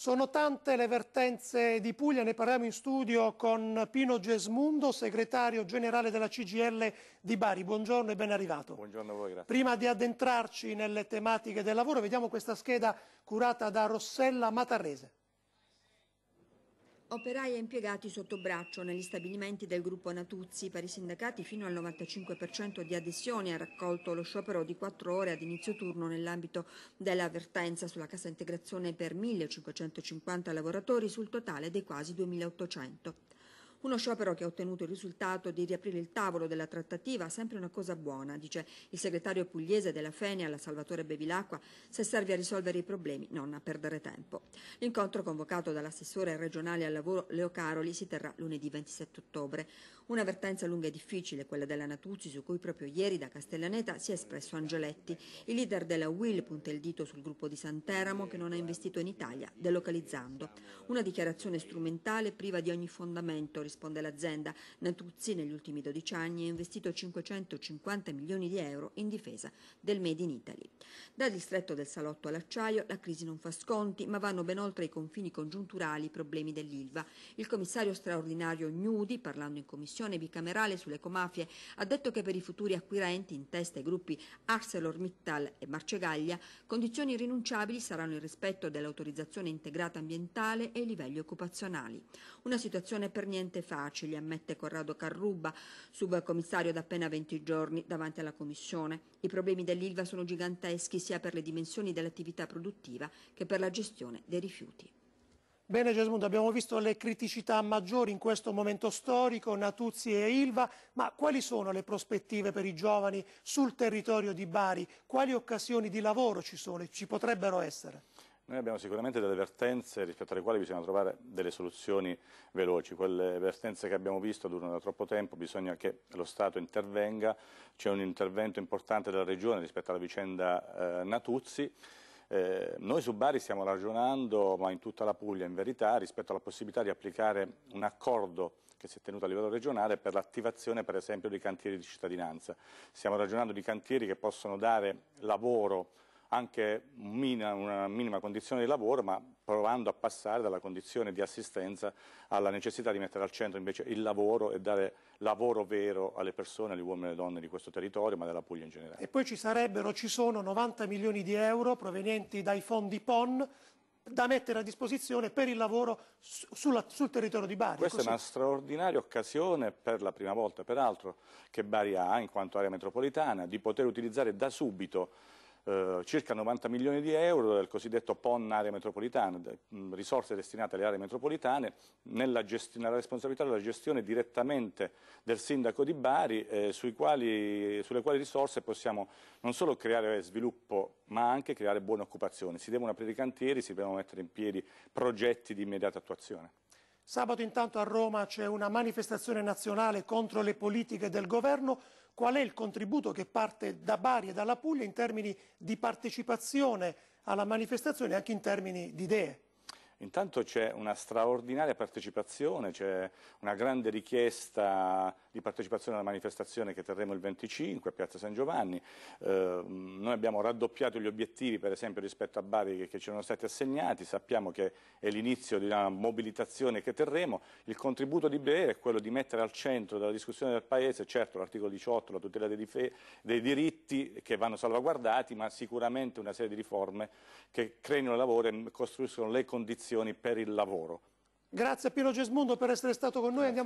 Sono tante le vertenze di Puglia, ne parliamo in studio con Pino Gesmundo, segretario generale della CGL di Bari. Buongiorno e ben arrivato. Buongiorno a voi, grazie. Prima di addentrarci nelle tematiche del lavoro, vediamo questa scheda curata da Rossella Matarrese. Operai e impiegati sotto braccio negli stabilimenti del gruppo Natuzzi per i sindacati fino al 95% di adesioni ha raccolto lo sciopero di quattro ore ad inizio turno nell'ambito dell'avvertenza sulla cassa integrazione per 1550 lavoratori sul totale dei quasi 2800. Uno sciopero che ha ottenuto il risultato di riaprire il tavolo della trattativa, sempre una cosa buona, dice il segretario pugliese della Fenia, la Salvatore Bevilacqua, se serve a risolvere i problemi, non a perdere tempo. L'incontro convocato dall'assessore regionale al lavoro Leo Caroli si terrà lunedì 27 ottobre. Un'avvertenza lunga e difficile, quella della Natuzzi, su cui proprio ieri da Castellaneta si è espresso Angeletti. Il leader della Will punta il dito sul gruppo di Santeramo che non ha investito in Italia, delocalizzando. Una dichiarazione strumentale priva di ogni fondamento risponde l'azienda. Natuzzi negli ultimi 12 anni ha investito 550 milioni di euro in difesa del Made in Italy. Dal distretto del salotto all'acciaio la crisi non fa sconti, ma vanno ben oltre i confini congiunturali i problemi dell'Ilva. Il commissario straordinario Gnudi, parlando in commissione bicamerale sulle comafie, ha detto che per i futuri acquirenti, in testa ai gruppi ArcelorMittal e Marcegaglia, condizioni irrinunciabili saranno il rispetto dell'autorizzazione integrata ambientale e i livelli occupazionali. Una situazione per niente niente facili, ammette Corrado Carruba, subcommissario da appena 20 giorni davanti alla Commissione. I problemi dell'Ilva sono giganteschi sia per le dimensioni dell'attività produttiva che per la gestione dei rifiuti. Bene Gesmundo, abbiamo visto le criticità maggiori in questo momento storico, Natuzzi e Ilva, ma quali sono le prospettive per i giovani sul territorio di Bari? Quali occasioni di lavoro ci sono e ci potrebbero essere? Noi abbiamo sicuramente delle vertenze rispetto alle quali bisogna trovare delle soluzioni veloci. Quelle vertenze che abbiamo visto durano da troppo tempo, bisogna che lo Stato intervenga. C'è un intervento importante della Regione rispetto alla vicenda eh, Natuzzi. Eh, noi su Bari stiamo ragionando, ma in tutta la Puglia in verità, rispetto alla possibilità di applicare un accordo che si è tenuto a livello regionale per l'attivazione per esempio dei cantieri di cittadinanza. Stiamo ragionando di cantieri che possono dare lavoro anche una minima condizione di lavoro, ma provando a passare dalla condizione di assistenza alla necessità di mettere al centro invece il lavoro e dare lavoro vero alle persone, agli uomini e alle donne di questo territorio, ma della Puglia in generale. E poi ci sarebbero, ci sono 90 milioni di euro provenienti dai fondi PON da mettere a disposizione per il lavoro sulla, sul territorio di Bari. Questa Così. è una straordinaria occasione per la prima volta, peraltro, che Bari ha in quanto area metropolitana di poter utilizzare da subito eh, circa 90 milioni di euro del cosiddetto PON area metropolitana, risorse destinate alle aree metropolitane, nella, nella responsabilità della gestione direttamente del sindaco di Bari, eh, quali, sulle quali risorse possiamo non solo creare sviluppo ma anche creare buone occupazioni. Si devono aprire i cantieri, si devono mettere in piedi progetti di immediata attuazione. Sabato intanto a Roma c'è una manifestazione nazionale contro le politiche del governo qual è il contributo che parte da Bari e dalla Puglia in termini di partecipazione alla manifestazione e anche in termini di idee. Intanto c'è una straordinaria partecipazione, c'è una grande richiesta di partecipazione alla manifestazione che terremo il 25 a Piazza San Giovanni. Eh, noi abbiamo raddoppiato gli obiettivi, per esempio, rispetto a Bari che, che ci erano stati assegnati. Sappiamo che è l'inizio di una mobilitazione che terremo. Il contributo di Bere è quello di mettere al centro della discussione del Paese, certo, l'articolo 18, la tutela dei, dei diritti che vanno salvaguardati, ma sicuramente una serie di riforme che creino lavoro e costruiscono le condizioni condizioni per il lavoro. Grazie a Piero Gesmundo per essere stato con noi. Andiamo